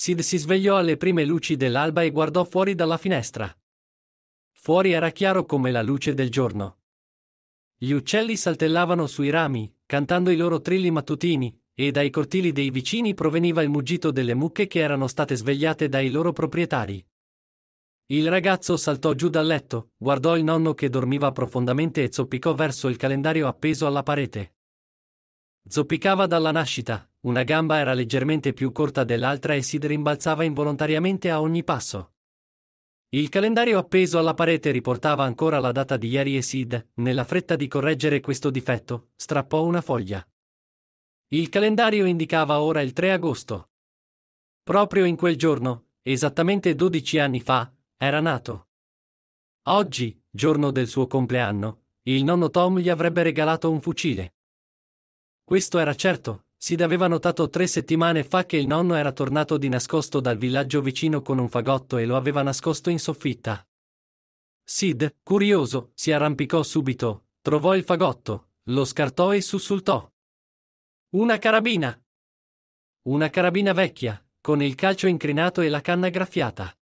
Sid si svegliò alle prime luci dell'alba e guardò fuori dalla finestra. Fuori era chiaro come la luce del giorno. Gli uccelli saltellavano sui rami, cantando i loro trilli mattutini, e dai cortili dei vicini proveniva il muggito delle mucche che erano state svegliate dai loro proprietari. Il ragazzo saltò giù dal letto, guardò il nonno che dormiva profondamente e zoppicò verso il calendario appeso alla parete. Zoppicava dalla nascita, una gamba era leggermente più corta dell'altra e Sid rimbalzava involontariamente a ogni passo. Il calendario appeso alla parete riportava ancora la data di ieri e Sid, nella fretta di correggere questo difetto, strappò una foglia. Il calendario indicava ora il 3 agosto. Proprio in quel giorno, esattamente 12 anni fa, era nato. Oggi, giorno del suo compleanno, il nonno Tom gli avrebbe regalato un fucile. Questo era certo, Sid aveva notato tre settimane fa che il nonno era tornato di nascosto dal villaggio vicino con un fagotto e lo aveva nascosto in soffitta. Sid, curioso, si arrampicò subito, trovò il fagotto, lo scartò e sussultò. Una carabina! Una carabina vecchia, con il calcio incrinato e la canna graffiata.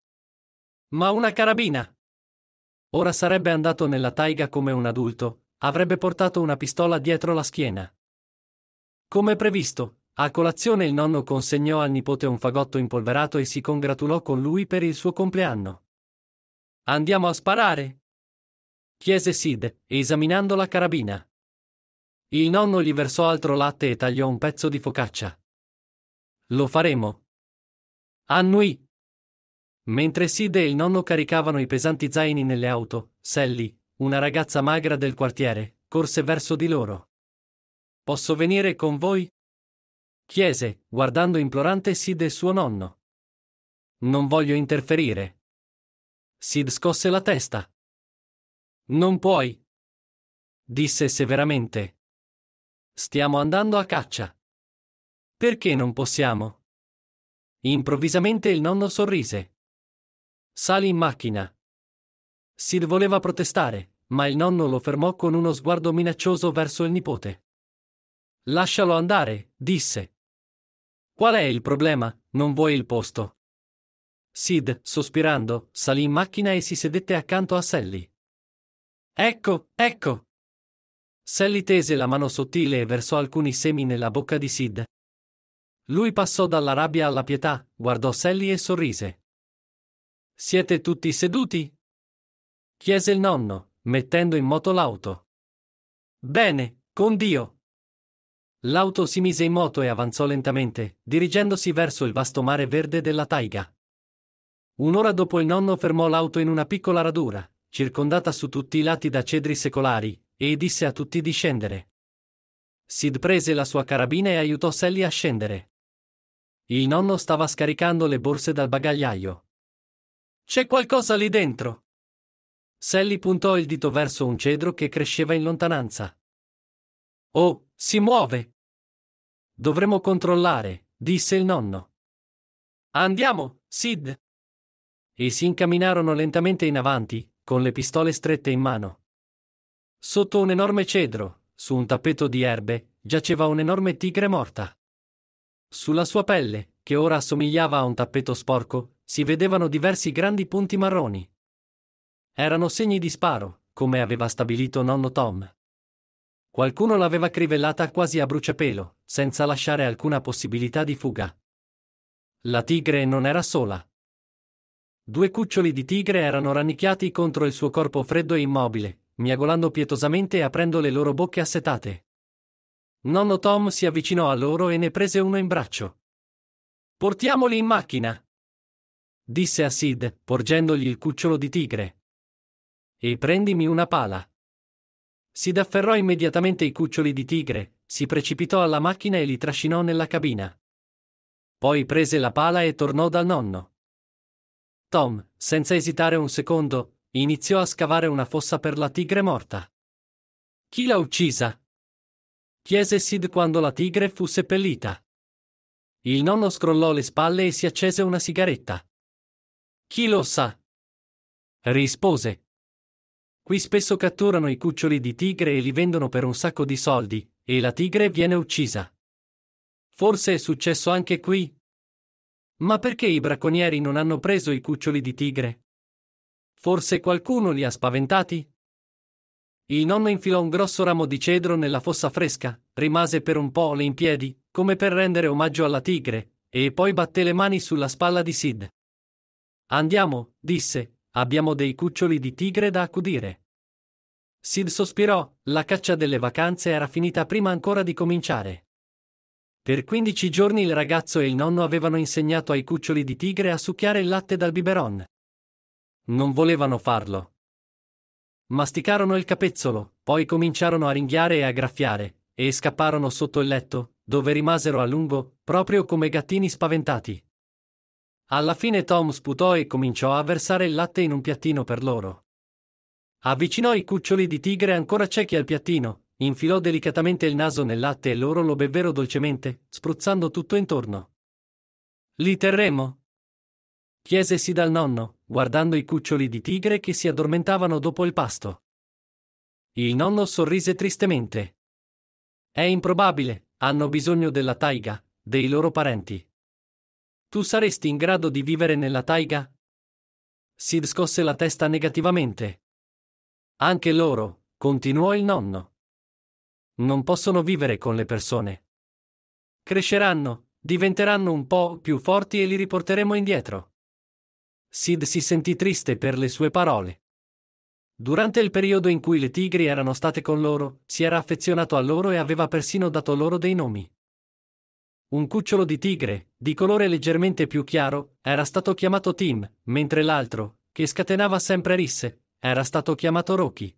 Ma una carabina! Ora sarebbe andato nella taiga come un adulto, avrebbe portato una pistola dietro la schiena. Come previsto, a colazione il nonno consegnò al nipote un fagotto impolverato e si congratulò con lui per il suo compleanno. Andiamo a sparare? chiese Sid, esaminando la carabina. Il nonno gli versò altro latte e tagliò un pezzo di focaccia. Lo faremo. Annui. Mentre Sid e il nonno caricavano i pesanti zaini nelle auto, Sally, una ragazza magra del quartiere, corse verso di loro. Posso venire con voi? Chiese, guardando implorante Sid e suo nonno. Non voglio interferire. Sid scosse la testa. Non puoi. Disse severamente. Stiamo andando a caccia. Perché non possiamo? Improvvisamente il nonno sorrise. Sali in macchina. Sid voleva protestare, ma il nonno lo fermò con uno sguardo minaccioso verso il nipote. Lascialo andare, disse. Qual è il problema? Non vuoi il posto? Sid, sospirando, salì in macchina e si sedette accanto a Sally. Ecco, ecco. Sally tese la mano sottile e versò alcuni semi nella bocca di Sid. Lui passò dalla rabbia alla pietà, guardò Sally e sorrise. Siete tutti seduti? chiese il nonno, mettendo in moto l'auto. Bene, con Dio. L'auto si mise in moto e avanzò lentamente, dirigendosi verso il vasto mare verde della taiga. Un'ora dopo il nonno fermò l'auto in una piccola radura, circondata su tutti i lati da cedri secolari, e disse a tutti di scendere. Sid prese la sua carabina e aiutò Sally a scendere. Il nonno stava scaricando le borse dal bagagliaio. C'è qualcosa lì dentro. Sally puntò il dito verso un cedro che cresceva in lontananza. Oh, si muove! Dovremo controllare, disse il nonno. Andiamo, Sid. E si incamminarono lentamente in avanti, con le pistole strette in mano. Sotto un enorme cedro, su un tappeto di erbe, giaceva un'enorme tigre morta. Sulla sua pelle, che ora assomigliava a un tappeto sporco, si vedevano diversi grandi punti marroni. Erano segni di sparo, come aveva stabilito nonno Tom. Qualcuno l'aveva crivellata quasi a bruciapelo, senza lasciare alcuna possibilità di fuga. La tigre non era sola. Due cuccioli di tigre erano rannicchiati contro il suo corpo freddo e immobile, miagolando pietosamente e aprendo le loro bocche assetate. Nonno Tom si avvicinò a loro e ne prese uno in braccio. Portiamoli in macchina! disse a Sid, porgendogli il cucciolo di tigre. E prendimi una pala. Sid afferrò immediatamente i cuccioli di tigre, si precipitò alla macchina e li trascinò nella cabina. Poi prese la pala e tornò dal nonno. Tom, senza esitare un secondo, iniziò a scavare una fossa per la tigre morta. Chi l'ha uccisa? chiese Sid quando la tigre fu seppellita. Il nonno scrollò le spalle e si accese una sigaretta. Chi lo sa? rispose, Qui spesso catturano i cuccioli di tigre e li vendono per un sacco di soldi, e la tigre viene uccisa. Forse è successo anche qui. Ma perché i bracconieri non hanno preso i cuccioli di tigre? Forse qualcuno li ha spaventati? Il nonno infilò un grosso ramo di cedro nella fossa fresca, rimase per un po' in piedi, come per rendere omaggio alla tigre, e poi batté le mani sulla spalla di Sid. Andiamo, disse, Abbiamo dei cuccioli di tigre da accudire. Sid sospirò, la caccia delle vacanze era finita prima ancora di cominciare. Per 15 giorni il ragazzo e il nonno avevano insegnato ai cuccioli di tigre a succhiare il latte dal biberon. Non volevano farlo. Masticarono il capezzolo, poi cominciarono a ringhiare e a graffiare, e scapparono sotto il letto, dove rimasero a lungo, proprio come gattini spaventati. Alla fine Tom sputò e cominciò a versare il latte in un piattino per loro. Avvicinò i cuccioli di tigre ancora ciechi al piattino, infilò delicatamente il naso nel latte e loro lo bevvero dolcemente, spruzzando tutto intorno. Li terremo? chiesesi dal nonno, guardando i cuccioli di tigre che si addormentavano dopo il pasto. Il nonno sorrise tristemente. È improbabile, hanno bisogno della taiga, dei loro parenti. Tu saresti in grado di vivere nella taiga? Sid scosse la testa negativamente. Anche loro, continuò il nonno. Non possono vivere con le persone. Cresceranno, diventeranno un po' più forti e li riporteremo indietro. Sid si sentì triste per le sue parole. Durante il periodo in cui le tigri erano state con loro, si era affezionato a loro e aveva persino dato loro dei nomi. Un cucciolo di tigre, di colore leggermente più chiaro, era stato chiamato Tim, mentre l'altro, che scatenava sempre risse, era stato chiamato Rocky.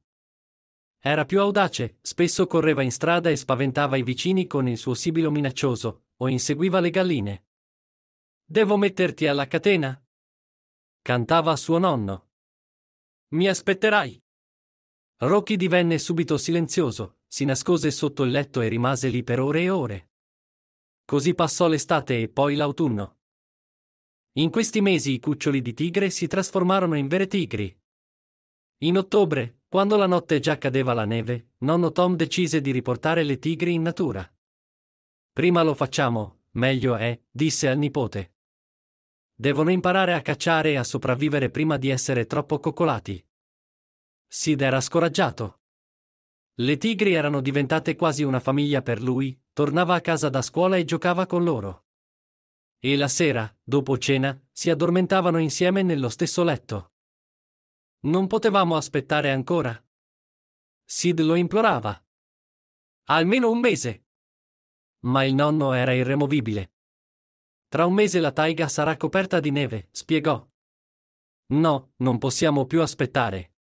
Era più audace, spesso correva in strada e spaventava i vicini con il suo sibilo minaccioso, o inseguiva le galline. Devo metterti alla catena? cantava suo nonno. Mi aspetterai. Rocky divenne subito silenzioso, si nascose sotto il letto e rimase lì per ore e ore. Così passò l'estate e poi l'autunno. In questi mesi i cuccioli di tigre si trasformarono in vere tigri. In ottobre, quando la notte già cadeva la neve, nonno Tom decise di riportare le tigri in natura. Prima lo facciamo, meglio è, disse al nipote. Devono imparare a cacciare e a sopravvivere prima di essere troppo coccolati. Sid era scoraggiato. Le tigri erano diventate quasi una famiglia per lui, tornava a casa da scuola e giocava con loro. E la sera, dopo cena, si addormentavano insieme nello stesso letto. Non potevamo aspettare ancora. Sid lo implorava. Almeno un mese. Ma il nonno era irremovibile. Tra un mese la taiga sarà coperta di neve, spiegò. No, non possiamo più aspettare.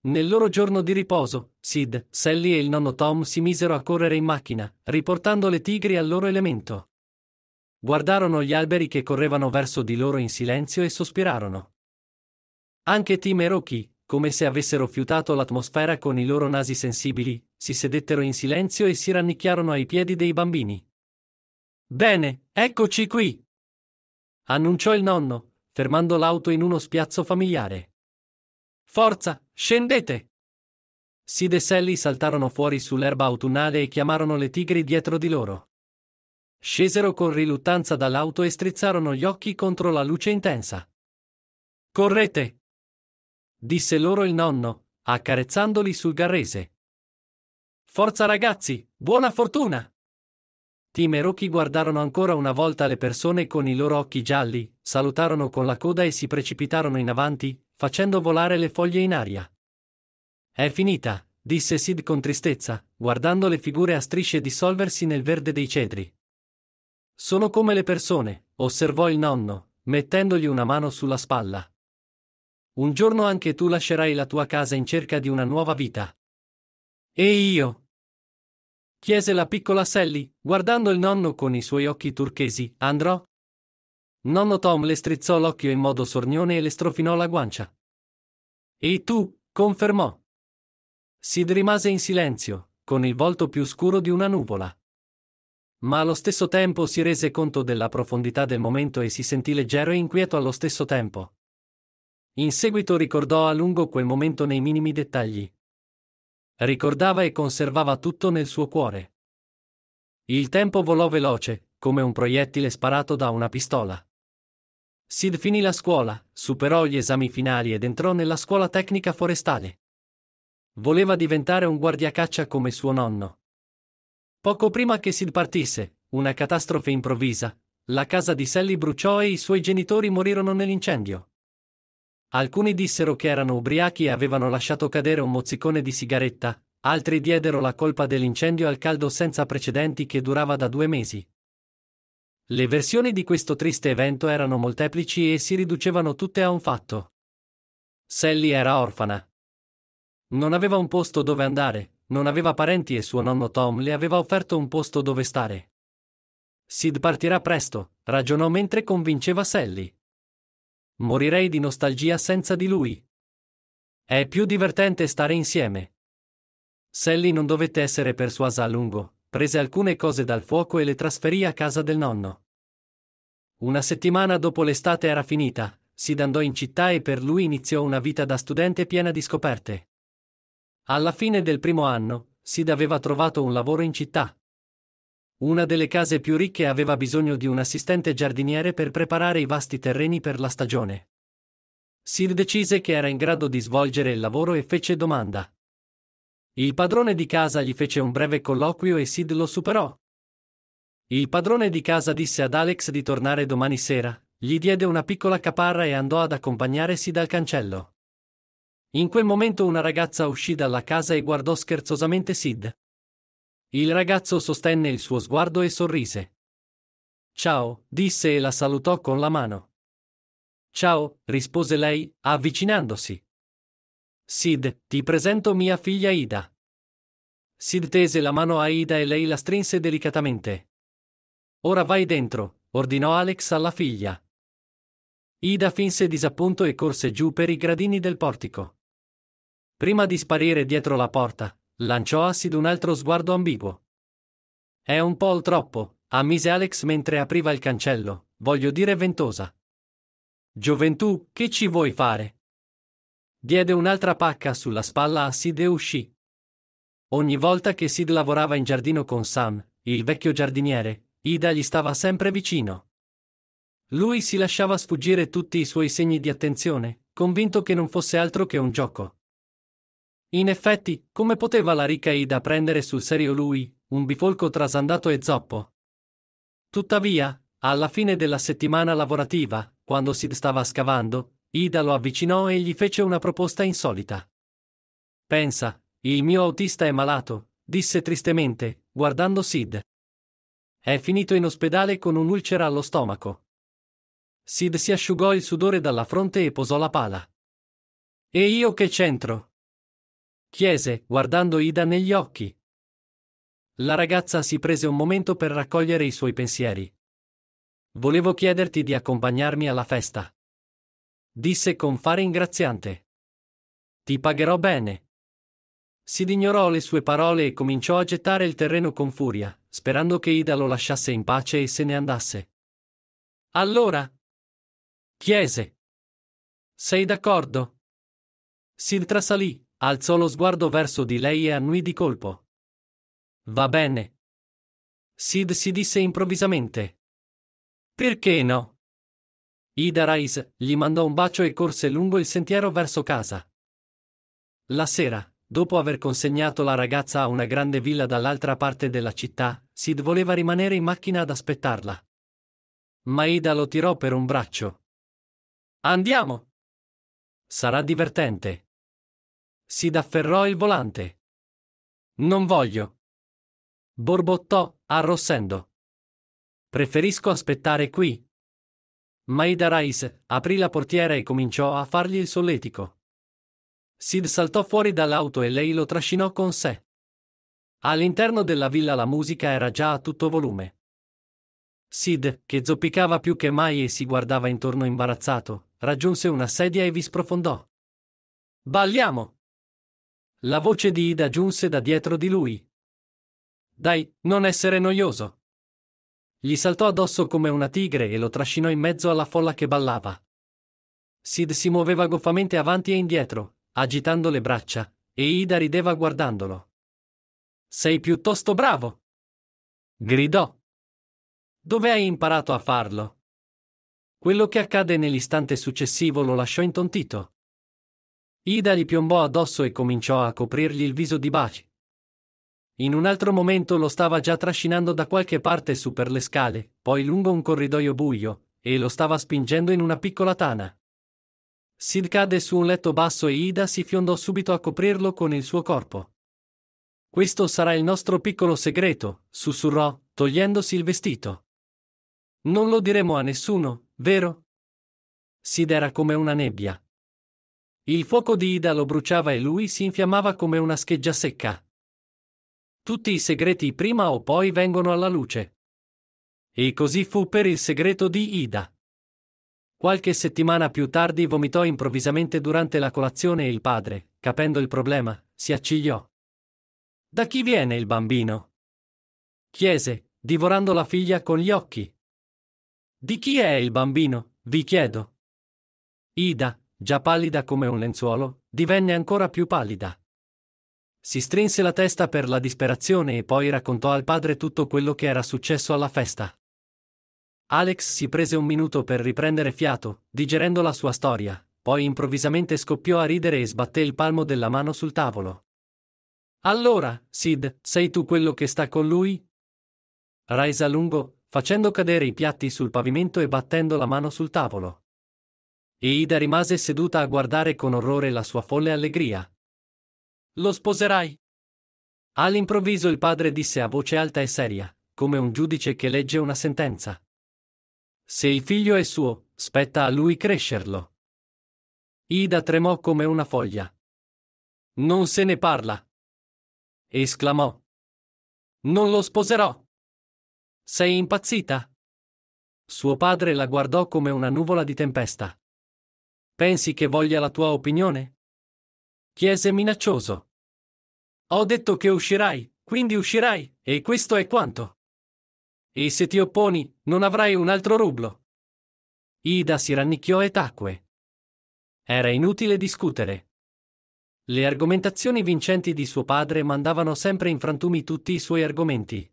Nel loro giorno di riposo, Sid, Sally e il nonno Tom si misero a correre in macchina, riportando le tigri al loro elemento. Guardarono gli alberi che correvano verso di loro in silenzio e sospirarono. Anche Tim e Rocky, come se avessero fiutato l'atmosfera con i loro nasi sensibili, si sedettero in silenzio e si rannicchiarono ai piedi dei bambini. Bene, eccoci qui! annunciò il nonno, fermando l'auto in uno spiazzo familiare. Forza, scendete! Sid e Sally saltarono fuori sull'erba autunnale e chiamarono le tigri dietro di loro. Scesero con riluttanza dall'auto e strizzarono gli occhi contro la luce intensa. Correte! disse loro il nonno, accarezzandoli sul garrese. Forza ragazzi, buona fortuna! Tim e Rocky guardarono ancora una volta le persone con i loro occhi gialli, salutarono con la coda e si precipitarono in avanti, facendo volare le foglie in aria. È finita, disse Sid con tristezza, guardando le figure a strisce dissolversi nel verde dei cedri. Sono come le persone, osservò il nonno, mettendogli una mano sulla spalla. Un giorno anche tu lascerai la tua casa in cerca di una nuova vita. E io? chiese la piccola Sally, guardando il nonno con i suoi occhi turchesi, andrò? Nonno Tom le strizzò l'occhio in modo sornione e le strofinò la guancia. E tu, confermò. Sid rimase in silenzio, con il volto più scuro di una nuvola. Ma allo stesso tempo si rese conto della profondità del momento e si sentì leggero e inquieto allo stesso tempo. In seguito ricordò a lungo quel momento nei minimi dettagli. Ricordava e conservava tutto nel suo cuore. Il tempo volò veloce, come un proiettile sparato da una pistola. Sid finì la scuola, superò gli esami finali ed entrò nella scuola tecnica forestale. Voleva diventare un guardiacaccia come suo nonno. Poco prima che Sid partisse, una catastrofe improvvisa, la casa di Sally bruciò e i suoi genitori morirono nell'incendio. Alcuni dissero che erano ubriachi e avevano lasciato cadere un mozzicone di sigaretta, altri diedero la colpa dell'incendio al caldo senza precedenti che durava da due mesi. Le versioni di questo triste evento erano molteplici e si riducevano tutte a un fatto. Sally era orfana. Non aveva un posto dove andare, non aveva parenti e suo nonno Tom le aveva offerto un posto dove stare. Sid partirà presto, ragionò mentre convinceva Sally. Morirei di nostalgia senza di lui. È più divertente stare insieme. Sally non dovette essere persuasa a lungo, prese alcune cose dal fuoco e le trasferì a casa del nonno. Una settimana dopo l'estate era finita, Sid andò in città e per lui iniziò una vita da studente piena di scoperte. Alla fine del primo anno, Sid aveva trovato un lavoro in città. Una delle case più ricche aveva bisogno di un assistente giardiniere per preparare i vasti terreni per la stagione. Sid decise che era in grado di svolgere il lavoro e fece domanda. Il padrone di casa gli fece un breve colloquio e Sid lo superò. Il padrone di casa disse ad Alex di tornare domani sera, gli diede una piccola caparra e andò ad accompagnare Sid al cancello. In quel momento una ragazza uscì dalla casa e guardò scherzosamente Sid. Il ragazzo sostenne il suo sguardo e sorrise. Ciao, disse e la salutò con la mano. Ciao, rispose lei, avvicinandosi. Sid, ti presento mia figlia Ida. Sid tese la mano a Ida e lei la strinse delicatamente. Ora vai dentro, ordinò Alex alla figlia. Ida finse disappunto e corse giù per i gradini del portico. Prima di sparire dietro la porta, lanciò a Sid un altro sguardo ambiguo. È un po' troppo, ammise Alex mentre apriva il cancello, voglio dire ventosa. Gioventù, che ci vuoi fare? Diede un'altra pacca sulla spalla a Sid e uscì. Ogni volta che Sid lavorava in giardino con Sam, il vecchio giardiniere, Ida gli stava sempre vicino. Lui si lasciava sfuggire tutti i suoi segni di attenzione, convinto che non fosse altro che un gioco. In effetti, come poteva la ricca Ida prendere sul serio lui, un bifolco trasandato e zoppo? Tuttavia, alla fine della settimana lavorativa, quando Sid stava scavando, Ida lo avvicinò e gli fece una proposta insolita. Pensa, il mio autista è malato, disse tristemente, guardando Sid. È finito in ospedale con un'ulcera allo stomaco. Sid si asciugò il sudore dalla fronte e posò la pala. E io che c'entro? chiese, guardando Ida negli occhi. La ragazza si prese un momento per raccogliere i suoi pensieri. Volevo chiederti di accompagnarmi alla festa disse con fare ingraziante. Ti pagherò bene. Sid ignorò le sue parole e cominciò a gettare il terreno con furia, sperando che Ida lo lasciasse in pace e se ne andasse. Allora? chiese. Sei d'accordo? Sid trasalì, alzò lo sguardo verso di lei e annui di colpo. Va bene. Sid si disse improvvisamente. Perché no? Ida Rice gli mandò un bacio e corse lungo il sentiero verso casa. La sera, dopo aver consegnato la ragazza a una grande villa dall'altra parte della città, Sid voleva rimanere in macchina ad aspettarla. Ma Ida lo tirò per un braccio. Andiamo! Sarà divertente. Sid afferrò il volante. Non voglio. Borbottò, arrossendo. Preferisco aspettare qui, Maida Rice aprì la portiera e cominciò a fargli il solletico. Sid saltò fuori dall'auto e lei lo trascinò con sé. All'interno della villa la musica era già a tutto volume. Sid, che zoppicava più che mai e si guardava intorno imbarazzato, raggiunse una sedia e vi sprofondò. Balliamo! La voce di Ida giunse da dietro di lui. Dai, non essere noioso. Gli saltò addosso come una tigre e lo trascinò in mezzo alla folla che ballava. Sid si muoveva goffamente avanti e indietro, agitando le braccia, e Ida rideva guardandolo. Sei piuttosto bravo! gridò. Dove hai imparato a farlo? Quello che accadde nell'istante successivo lo lasciò intontito. Ida gli piombò addosso e cominciò a coprirgli il viso di baci, in un altro momento lo stava già trascinando da qualche parte su per le scale, poi lungo un corridoio buio, e lo stava spingendo in una piccola tana. Sid cadde su un letto basso e Ida si fiondò subito a coprirlo con il suo corpo. Questo sarà il nostro piccolo segreto, sussurrò, togliendosi il vestito. Non lo diremo a nessuno, vero? Sid era come una nebbia. Il fuoco di Ida lo bruciava e lui si infiammava come una scheggia secca. Tutti i segreti prima o poi vengono alla luce. E così fu per il segreto di Ida. Qualche settimana più tardi vomitò improvvisamente durante la colazione e il padre, capendo il problema, si accigliò. Da chi viene il bambino? chiese, divorando la figlia con gli occhi. Di chi è il bambino, vi chiedo. Ida, già pallida come un lenzuolo, divenne ancora più pallida. Si strinse la testa per la disperazione e poi raccontò al padre tutto quello che era successo alla festa. Alex si prese un minuto per riprendere fiato, digerendo la sua storia, poi improvvisamente scoppiò a ridere e sbatté il palmo della mano sul tavolo. Allora, Sid, sei tu quello che sta con lui? a lungo, facendo cadere i piatti sul pavimento e battendo la mano sul tavolo. E Ida rimase seduta a guardare con orrore la sua folle allegria, lo sposerai. All'improvviso il padre disse a voce alta e seria, come un giudice che legge una sentenza. Se il figlio è suo, spetta a lui crescerlo. Ida tremò come una foglia. Non se ne parla. esclamò. Non lo sposerò. Sei impazzita? Suo padre la guardò come una nuvola di tempesta. Pensi che voglia la tua opinione? chiese minaccioso. Ho detto che uscirai, quindi uscirai, e questo è quanto. E se ti opponi, non avrai un altro rublo. Ida si rannicchiò e tacque. Era inutile discutere. Le argomentazioni vincenti di suo padre mandavano sempre in frantumi tutti i suoi argomenti.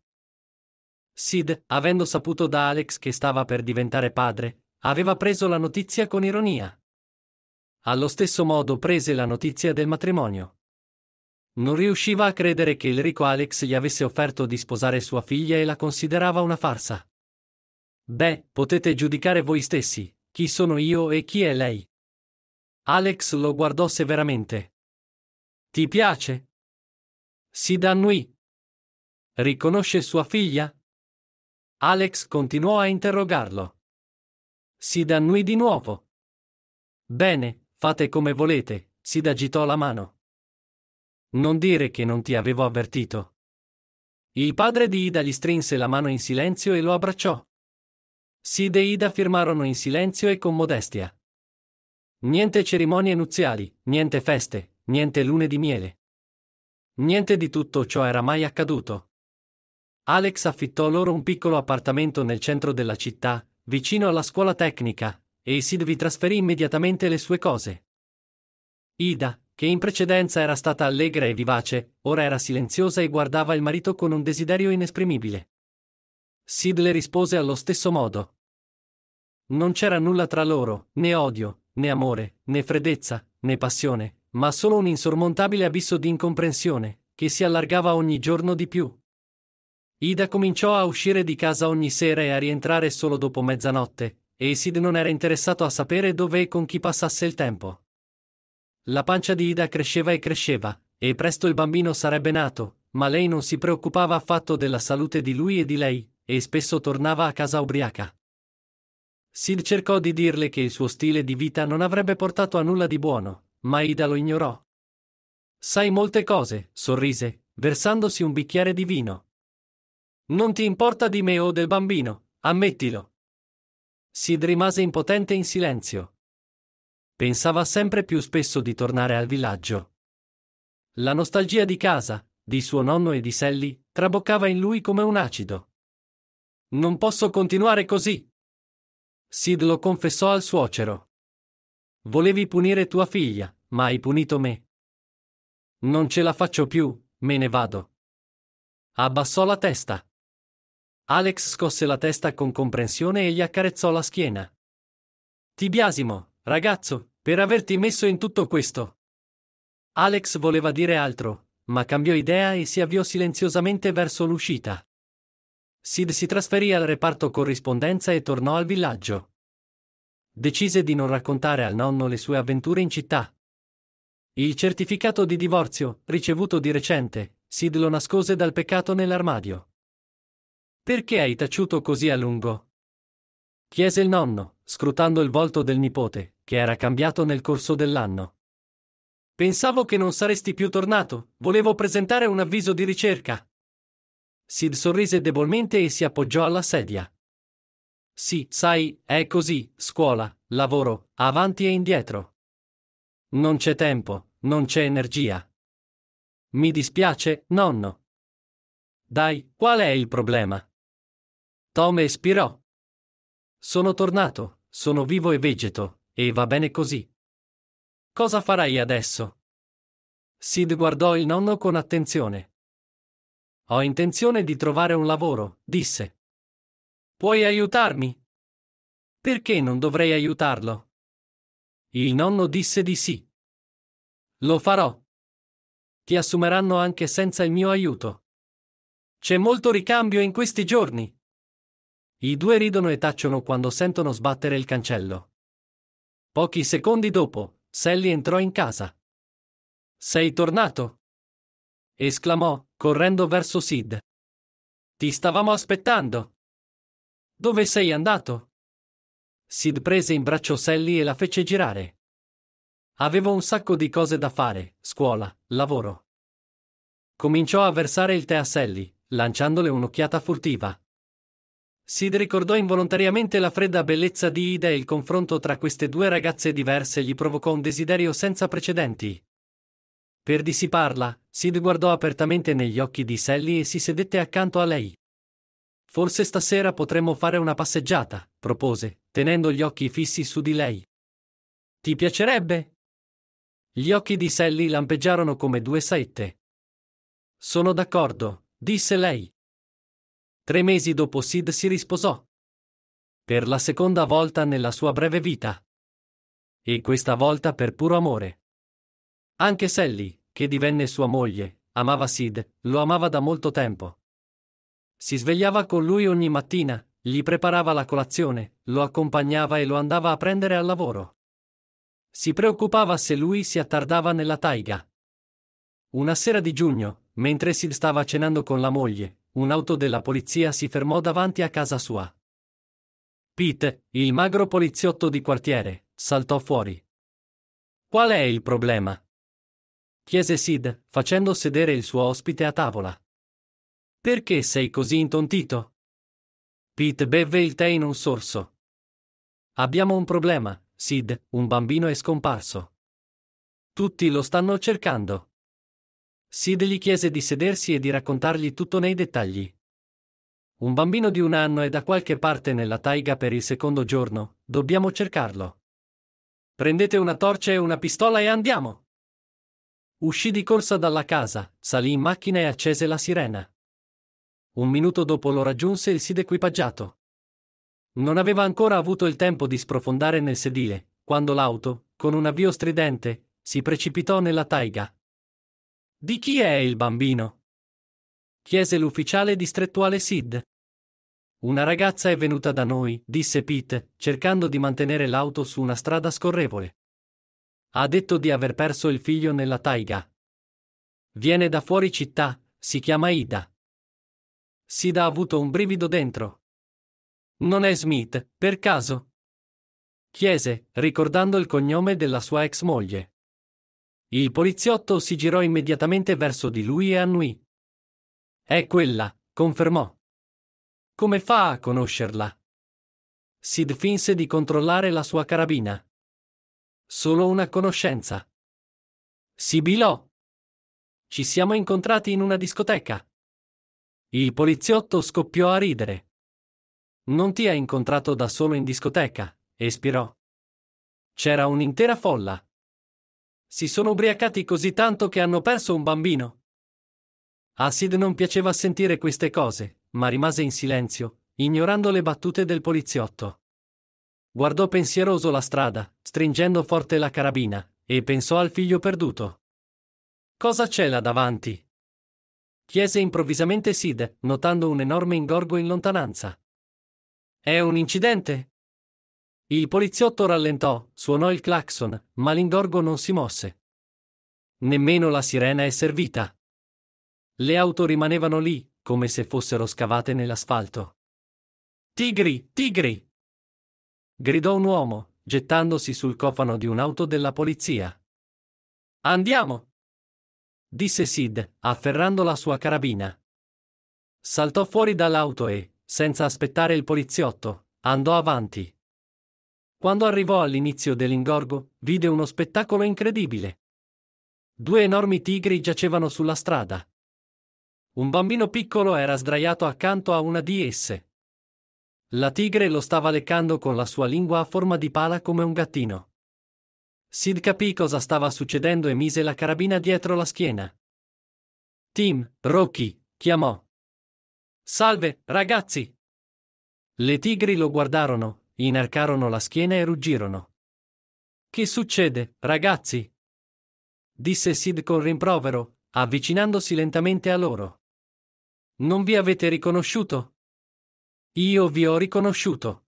Sid, avendo saputo da Alex che stava per diventare padre, aveva preso la notizia con ironia. Allo stesso modo prese la notizia del matrimonio. Non riusciva a credere che il ricco Alex gli avesse offerto di sposare sua figlia e la considerava una farsa. Beh, potete giudicare voi stessi, chi sono io e chi è lei. Alex lo guardò severamente. Ti piace? Si d'annui. Riconosce sua figlia? Alex continuò a interrogarlo. Si d'annui di nuovo. Bene, fate come volete, si agitò la mano. Non dire che non ti avevo avvertito. Il padre di Ida gli strinse la mano in silenzio e lo abbracciò. Sid e Ida firmarono in silenzio e con modestia. Niente cerimonie nuziali, niente feste, niente lune di miele. Niente di tutto ciò era mai accaduto. Alex affittò loro un piccolo appartamento nel centro della città, vicino alla scuola tecnica, e Sid vi trasferì immediatamente le sue cose. Ida, che in precedenza era stata allegra e vivace, ora era silenziosa e guardava il marito con un desiderio inesprimibile. Sid le rispose allo stesso modo. Non c'era nulla tra loro, né odio, né amore, né freddezza, né passione, ma solo un insormontabile abisso di incomprensione, che si allargava ogni giorno di più. Ida cominciò a uscire di casa ogni sera e a rientrare solo dopo mezzanotte, e Sid non era interessato a sapere dove e con chi passasse il tempo. La pancia di Ida cresceva e cresceva, e presto il bambino sarebbe nato, ma lei non si preoccupava affatto della salute di lui e di lei, e spesso tornava a casa ubriaca. Sid cercò di dirle che il suo stile di vita non avrebbe portato a nulla di buono, ma Ida lo ignorò. Sai molte cose, sorrise, versandosi un bicchiere di vino. Non ti importa di me o oh del bambino, ammettilo. Sid rimase impotente in silenzio. Pensava sempre più spesso di tornare al villaggio. La nostalgia di casa, di suo nonno e di Sally, traboccava in lui come un acido. Non posso continuare così. Sid lo confessò al suocero. Volevi punire tua figlia, ma hai punito me. Non ce la faccio più, me ne vado. Abbassò la testa. Alex scosse la testa con comprensione e gli accarezzò la schiena. Ti biasimo, Ragazzo, per averti messo in tutto questo. Alex voleva dire altro, ma cambiò idea e si avviò silenziosamente verso l'uscita. Sid si trasferì al reparto corrispondenza e tornò al villaggio. Decise di non raccontare al nonno le sue avventure in città. Il certificato di divorzio, ricevuto di recente, Sid lo nascose dal peccato nell'armadio. Perché hai taciuto così a lungo? chiese il nonno scrutando il volto del nipote, che era cambiato nel corso dell'anno. Pensavo che non saresti più tornato, volevo presentare un avviso di ricerca. Sid sorrise debolmente e si appoggiò alla sedia. Sì, sai, è così, scuola, lavoro, avanti e indietro. Non c'è tempo, non c'è energia. Mi dispiace, nonno. Dai, qual è il problema? Tom espirò. Sono tornato, sono vivo e vegeto, e va bene così. Cosa farai adesso? Sid guardò il nonno con attenzione. Ho intenzione di trovare un lavoro, disse. Puoi aiutarmi? Perché non dovrei aiutarlo? Il nonno disse di sì. Lo farò. Ti assumeranno anche senza il mio aiuto. C'è molto ricambio in questi giorni. I due ridono e tacciono quando sentono sbattere il cancello. Pochi secondi dopo, Sally entrò in casa. Sei tornato? esclamò, correndo verso Sid. Ti stavamo aspettando. Dove sei andato? Sid prese in braccio Sally e la fece girare. Avevo un sacco di cose da fare, scuola, lavoro. Cominciò a versare il tè a Sally, lanciandole un'occhiata furtiva. Sid ricordò involontariamente la fredda bellezza di Ida e il confronto tra queste due ragazze diverse gli provocò un desiderio senza precedenti. Per dissiparla, Sid guardò apertamente negli occhi di Sally e si sedette accanto a lei. Forse stasera potremmo fare una passeggiata, propose, tenendo gli occhi fissi su di lei. Ti piacerebbe? Gli occhi di Sally lampeggiarono come due saette. Sono d'accordo, disse lei. Tre mesi dopo Sid si risposò. Per la seconda volta nella sua breve vita. E questa volta per puro amore. Anche Sally, che divenne sua moglie, amava Sid, lo amava da molto tempo. Si svegliava con lui ogni mattina, gli preparava la colazione, lo accompagnava e lo andava a prendere al lavoro. Si preoccupava se lui si attardava nella taiga. Una sera di giugno, mentre Sid stava cenando con la moglie, un'auto della polizia si fermò davanti a casa sua. Pete, il magro poliziotto di quartiere, saltò fuori. Qual è il problema? chiese Sid, facendo sedere il suo ospite a tavola. Perché sei così intontito? Pete bevve il tè in un sorso. Abbiamo un problema, Sid, un bambino è scomparso. Tutti lo stanno cercando. Sid gli chiese di sedersi e di raccontargli tutto nei dettagli. Un bambino di un anno è da qualche parte nella taiga per il secondo giorno, dobbiamo cercarlo. Prendete una torcia e una pistola e andiamo. Uscì di corsa dalla casa, salì in macchina e accese la sirena. Un minuto dopo lo raggiunse il Sid equipaggiato. Non aveva ancora avuto il tempo di sprofondare nel sedile, quando l'auto, con un avvio stridente, si precipitò nella taiga, di chi è il bambino? chiese l'ufficiale distrettuale Sid. Una ragazza è venuta da noi, disse Pete, cercando di mantenere l'auto su una strada scorrevole. Ha detto di aver perso il figlio nella taiga. Viene da fuori città, si chiama Ida. Sid ha avuto un brivido dentro. Non è Smith, per caso? chiese, ricordando il cognome della sua ex moglie. Il poliziotto si girò immediatamente verso di lui e annui. È quella, confermò. Come fa a conoscerla? Sid finse di controllare la sua carabina. Solo una conoscenza. Sibilò. Ci siamo incontrati in una discoteca. Il poliziotto scoppiò a ridere. Non ti ha incontrato da solo in discoteca, espirò. C'era un'intera folla. Si sono ubriacati così tanto che hanno perso un bambino. A Sid non piaceva sentire queste cose, ma rimase in silenzio, ignorando le battute del poliziotto. Guardò pensieroso la strada, stringendo forte la carabina, e pensò al figlio perduto. Cosa c'è là davanti? chiese improvvisamente Sid, notando un enorme ingorgo in lontananza. È un incidente? Il poliziotto rallentò, suonò il clacson, ma l'ingorgo non si mosse. Nemmeno la sirena è servita. Le auto rimanevano lì, come se fossero scavate nell'asfalto. Tigri, tigri! gridò un uomo, gettandosi sul cofano di un'auto della polizia. Andiamo! disse Sid, afferrando la sua carabina. Saltò fuori dall'auto e, senza aspettare il poliziotto, andò avanti. Quando arrivò all'inizio dell'ingorgo, vide uno spettacolo incredibile. Due enormi tigri giacevano sulla strada. Un bambino piccolo era sdraiato accanto a una di esse. La tigre lo stava leccando con la sua lingua a forma di pala come un gattino. Sid capì cosa stava succedendo e mise la carabina dietro la schiena. Tim, Rocky, chiamò. Salve, ragazzi! Le tigri lo guardarono, inarcarono la schiena e ruggirono. Che succede, ragazzi? disse Sid con rimprovero, avvicinandosi lentamente a loro. Non vi avete riconosciuto? Io vi ho riconosciuto.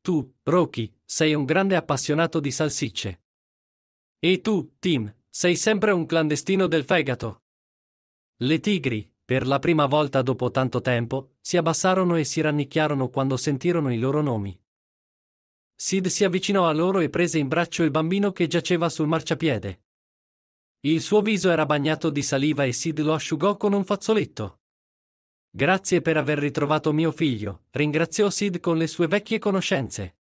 Tu, Rocky, sei un grande appassionato di salsicce. E tu, Tim, sei sempre un clandestino del fegato. Le tigri, per la prima volta dopo tanto tempo, si abbassarono e si rannicchiarono quando sentirono i loro nomi. Sid si avvicinò a loro e prese in braccio il bambino che giaceva sul marciapiede. Il suo viso era bagnato di saliva e Sid lo asciugò con un fazzoletto. Grazie per aver ritrovato mio figlio, ringraziò Sid con le sue vecchie conoscenze.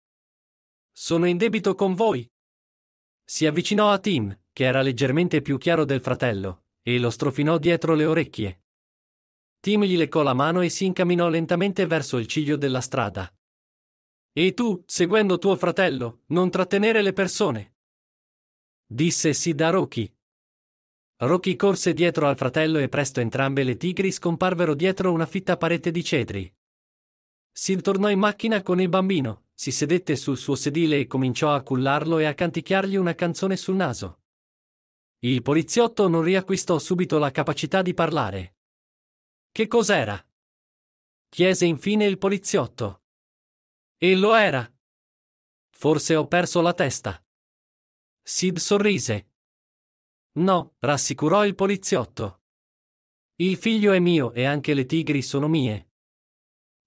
Sono in debito con voi. Si avvicinò a Tim, che era leggermente più chiaro del fratello, e lo strofinò dietro le orecchie. Tim gli leccò la mano e si incamminò lentamente verso il ciglio della strada. E tu, seguendo tuo fratello, non trattenere le persone. Disse Sid a Rocky. Rocky corse dietro al fratello e presto entrambe le tigri scomparvero dietro una fitta parete di cedri. Sid tornò in macchina con il bambino, si sedette sul suo sedile e cominciò a cullarlo e a canticchiargli una canzone sul naso. Il poliziotto non riacquistò subito la capacità di parlare. Che cos'era? chiese infine il poliziotto. E lo era. Forse ho perso la testa. Sid sorrise. No, rassicurò il poliziotto. Il figlio è mio e anche le tigri sono mie.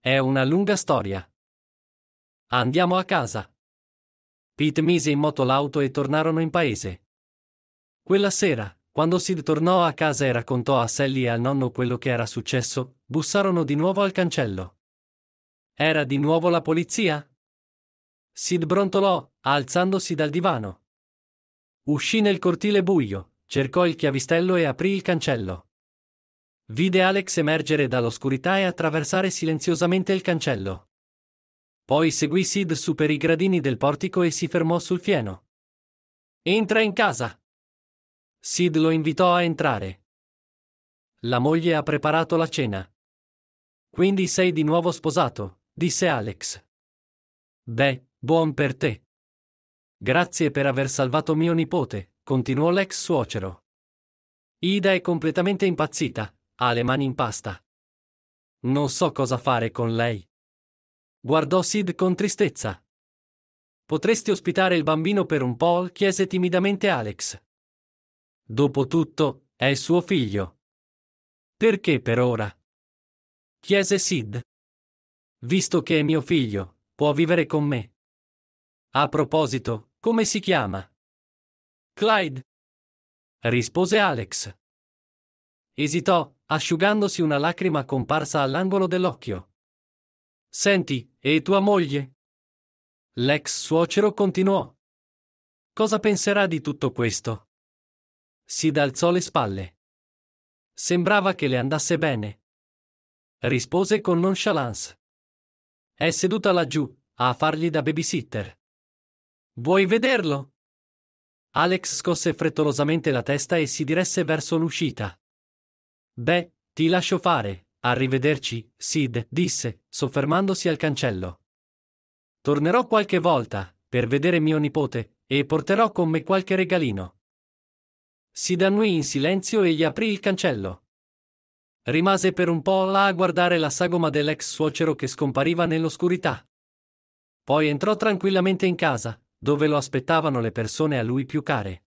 È una lunga storia. Andiamo a casa. Pete mise in moto l'auto e tornarono in paese. Quella sera, quando Sid tornò a casa e raccontò a Sally e al nonno quello che era successo, bussarono di nuovo al cancello. Era di nuovo la polizia? Sid brontolò, alzandosi dal divano. Uscì nel cortile buio, cercò il chiavistello e aprì il cancello. Vide Alex emergere dall'oscurità e attraversare silenziosamente il cancello. Poi seguì Sid su per i gradini del portico e si fermò sul fieno. Entra in casa! Sid lo invitò a entrare. La moglie ha preparato la cena. Quindi sei di nuovo sposato, disse Alex. Beh, buon per te. Grazie per aver salvato mio nipote, continuò l'ex suocero. Ida è completamente impazzita, ha le mani in pasta. Non so cosa fare con lei. Guardò Sid con tristezza. Potresti ospitare il bambino per un po'? chiese timidamente Alex. Dopotutto, è suo figlio. Perché per ora? chiese Sid visto che è mio figlio, può vivere con me. A proposito, come si chiama? Clyde. Rispose Alex. Esitò, asciugandosi una lacrima comparsa all'angolo dell'occhio. Senti, e tua moglie? L'ex suocero continuò. Cosa penserà di tutto questo? Sid alzò le spalle. Sembrava che le andasse bene. Rispose con nonchalance. È seduta laggiù, a fargli da babysitter. Vuoi vederlo? Alex scosse frettolosamente la testa e si diresse verso l'uscita. Beh, ti lascio fare, arrivederci, Sid, disse, soffermandosi al cancello. Tornerò qualche volta, per vedere mio nipote, e porterò con me qualche regalino. Sid annuì in silenzio e gli aprì il cancello. Rimase per un po' là a guardare la sagoma dell'ex suocero che scompariva nell'oscurità. Poi entrò tranquillamente in casa, dove lo aspettavano le persone a lui più care.